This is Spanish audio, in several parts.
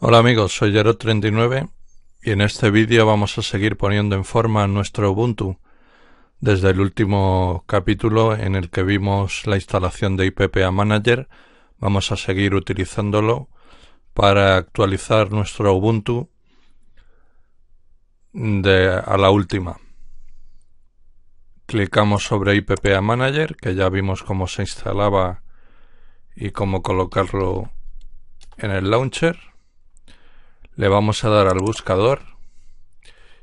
Hola amigos, soy Gerot39 y en este vídeo vamos a seguir poniendo en forma nuestro Ubuntu desde el último capítulo en el que vimos la instalación de IPPA Manager vamos a seguir utilizándolo para actualizar nuestro Ubuntu a la última clicamos sobre IPPA Manager que ya vimos cómo se instalaba y cómo colocarlo en el launcher le vamos a dar al buscador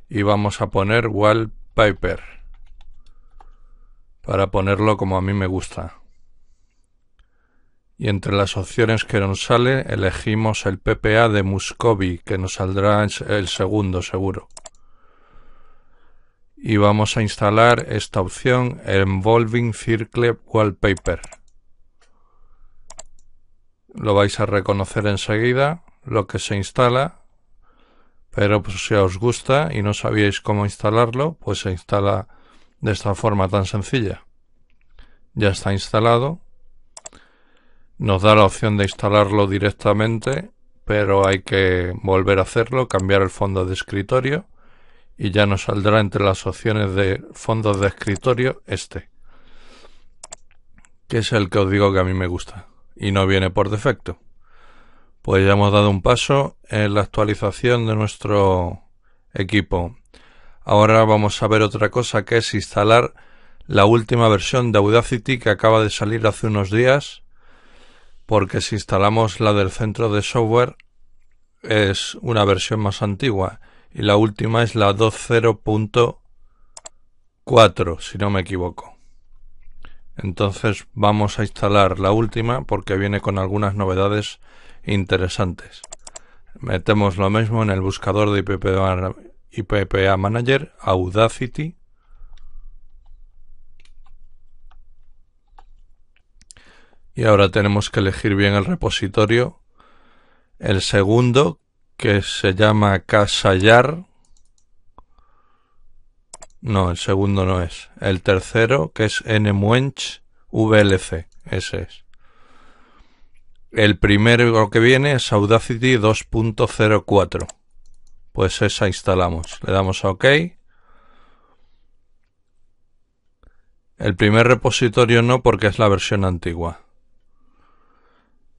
y vamos a poner wallpaper para ponerlo como a mí me gusta. Y entre las opciones que nos sale elegimos el PPA de Muscovy, que nos saldrá el segundo seguro. Y vamos a instalar esta opción Envolving Circle Wallpaper. Lo vais a reconocer enseguida, lo que se instala pero pues, si os gusta y no sabíais cómo instalarlo, pues se instala de esta forma tan sencilla. Ya está instalado. Nos da la opción de instalarlo directamente, pero hay que volver a hacerlo, cambiar el fondo de escritorio y ya nos saldrá entre las opciones de fondos de escritorio este, que es el que os digo que a mí me gusta y no viene por defecto. Pues ya hemos dado un paso la actualización de nuestro equipo. Ahora vamos a ver otra cosa que es instalar la última versión de Audacity que acaba de salir hace unos días. Porque si instalamos la del centro de software es una versión más antigua. Y la última es la 2.0.4, si no me equivoco. Entonces vamos a instalar la última porque viene con algunas novedades interesantes. Metemos lo mismo en el buscador de IPPA, Manager, Audacity. Y ahora tenemos que elegir bien el repositorio. El segundo, que se llama casallar, No, el segundo no es. El tercero, que es nmuench VLC. Ese es. El primero que viene es Audacity 2.04. Pues esa instalamos. Le damos a OK. El primer repositorio no porque es la versión antigua.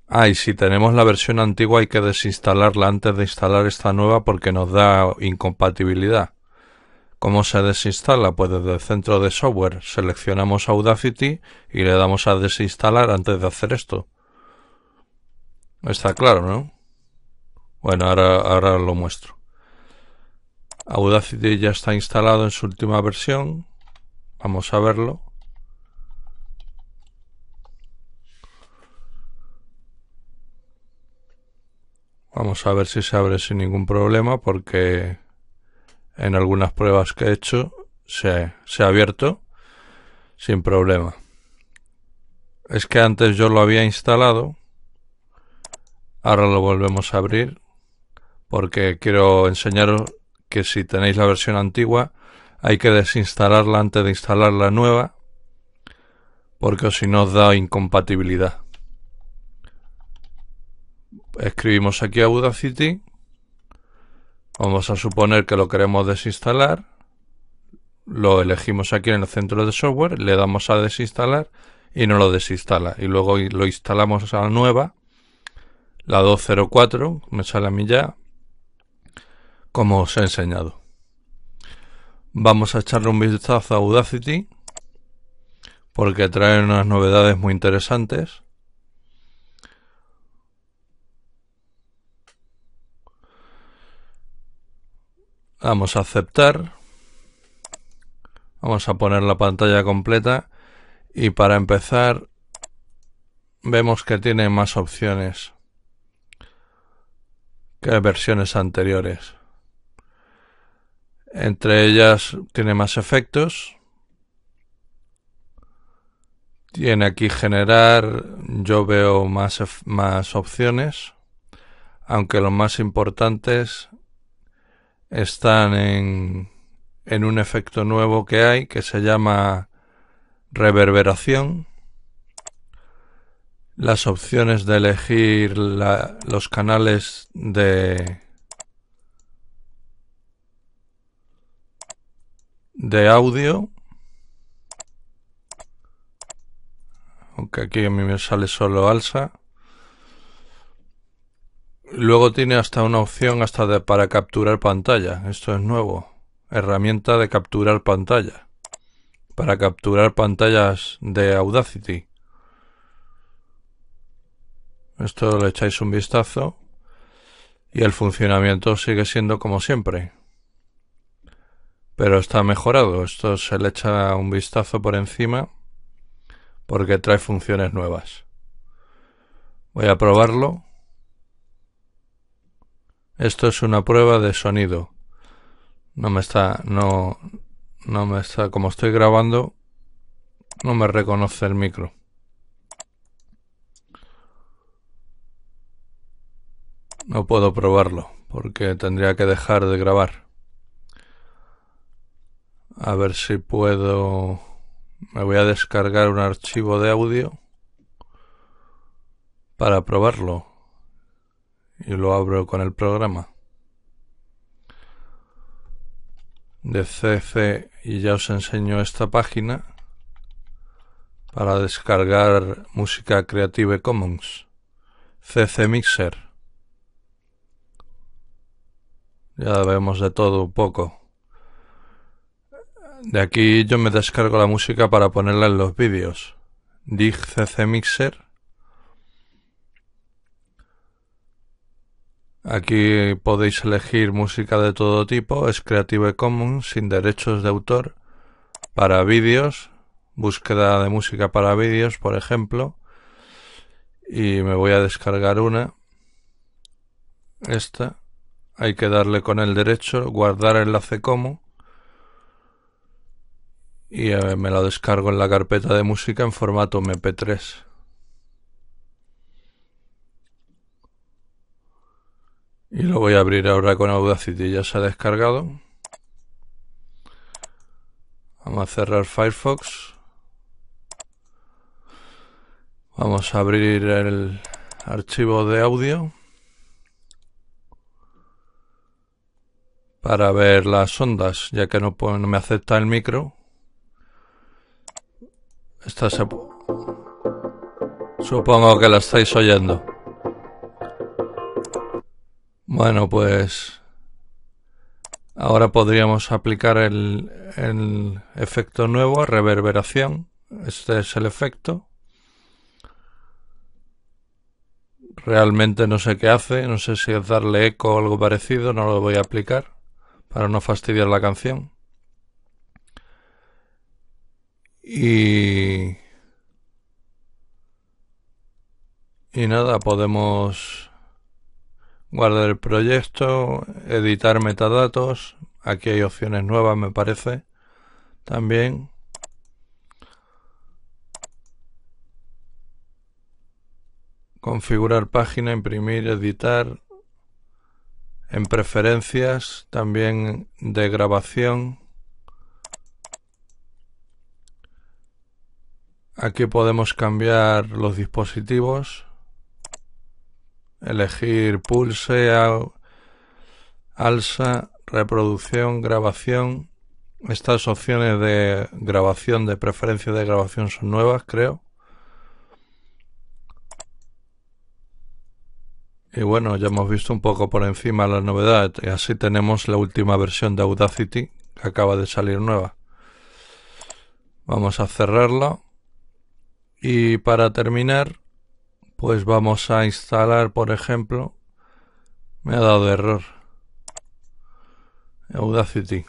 Ah, y si tenemos la versión antigua hay que desinstalarla antes de instalar esta nueva porque nos da incompatibilidad. ¿Cómo se desinstala? Pues desde el centro de software seleccionamos Audacity y le damos a desinstalar antes de hacer esto. Está claro, ¿no? Bueno, ahora, ahora lo muestro. Audacity ya está instalado en su última versión. Vamos a verlo. Vamos a ver si se abre sin ningún problema porque en algunas pruebas que he hecho se, ha abierto sin problema. Es que antes yo lo había instalado Ahora lo volvemos a abrir porque quiero enseñaros que si tenéis la versión antigua hay que desinstalarla antes de instalar la nueva porque si no da incompatibilidad. Escribimos aquí a Audacity. Vamos a suponer que lo queremos desinstalar. Lo elegimos aquí en el centro de software, le damos a desinstalar y no lo desinstala. Y luego lo instalamos a la nueva la 204, me sale a mí ya, como os he enseñado. Vamos a echarle un vistazo a Audacity, porque trae unas novedades muy interesantes. Vamos a aceptar. Vamos a poner la pantalla completa y para empezar vemos que tiene más opciones que versiones anteriores. Entre ellas tiene más efectos. Tiene aquí generar, yo veo más, más opciones, aunque los más importantes están en, en un efecto nuevo que hay que se llama reverberación las opciones de elegir los canales de de audio aunque aquí a mí me sale solo alza luego tiene hasta una opción hasta de, para capturar pantalla esto es nuevo herramienta de capturar pantalla para capturar pantallas de Audacity esto le echáis un vistazo y el funcionamiento sigue siendo como siempre. Pero está mejorado. Esto se le echa un vistazo por encima porque trae funciones nuevas. Voy a probarlo. Esto es una prueba de sonido. No me está, no, no me está, como estoy grabando, no me reconoce el micro. No puedo probarlo, porque tendría que dejar de grabar. A ver si puedo... Me voy a descargar un archivo de audio para probarlo. Y lo abro con el programa. De CC y ya os enseño esta página para descargar música Creative Commons. CC Mixer. Ya vemos de todo un poco. De aquí yo me descargo la música para ponerla en los vídeos. Dig CC Mixer. Aquí podéis elegir música de todo tipo, es Creative Commons, sin derechos de autor, para vídeos, búsqueda de música para vídeos, por ejemplo. Y me voy a descargar una. Esta hay que darle con el derecho, guardar enlace como y eh, me lo descargo en la carpeta de música en formato mp3 y lo voy a abrir ahora con Audacity ya se ha descargado vamos a cerrar Firefox vamos a abrir el archivo de audio para ver las ondas, ya que no, me acepta el micro. Esta Supongo que la estáis oyendo. Bueno, pues ahora podríamos aplicar el, efecto nuevo, reverberación. Este es el efecto. Realmente no sé qué hace, no sé si es darle eco o algo parecido, no lo voy a aplicar para no fastidiar la canción. Y... Y nada, podemos guardar el proyecto, editar metadatos. Aquí hay opciones nuevas, me parece. También. Configurar página, imprimir, editar, en preferencias también de grabación aquí podemos cambiar los dispositivos elegir pulse alza reproducción grabación estas opciones de grabación de preferencia de grabación son nuevas creo Y bueno, ya hemos visto un poco por encima la novedad. Y así tenemos la última versión de Audacity que acaba de salir nueva. Vamos a cerrarla. Y para terminar, pues vamos a instalar, por ejemplo, me ha dado error. Audacity.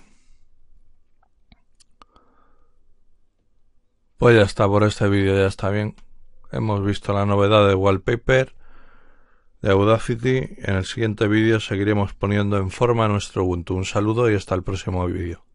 Pues ya está, por este vídeo ya está bien. Hemos visto la novedad de Wallpaper de Audacity. En el siguiente vídeo seguiremos poniendo en forma nuestro Ubuntu. Un saludo y hasta el próximo vídeo.